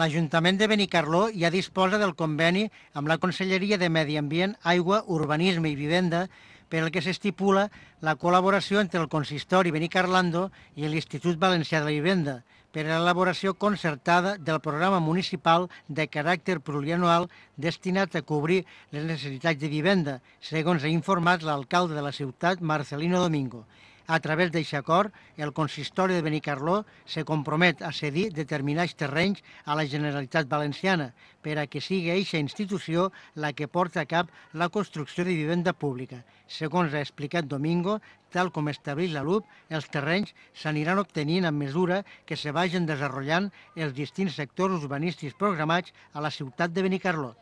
l'Ajuntament de Benicarló ja disposa del conveni amb la Conselleria de Medi Ambient, Aigua, Urbanisme i Vivenda per el que s'estipula la col·laboració entre el consistori Benicarlando i l'Institut Valencià de la Vivenda per a l'elaboració concertada del programa municipal de caràcter plurianual destinat a cobrir les necessitats de vivenda, segons ha informat l'alcalde de la ciutat, Marcelino Domingo. A través d'aquest acord, el consistori de Benicarló se compromet a cedir determinats terrenys a la Generalitat Valenciana per a que sigui eixa institució la que porta a cap la construcció de vivenda pública. Segons ha explicat Domingo, tal com estableix la LUP, els terrenys s'aniran obtenint a mesura que se vagin desenvolupant els distints sectors urbanístics programats a la ciutat de Benicarló.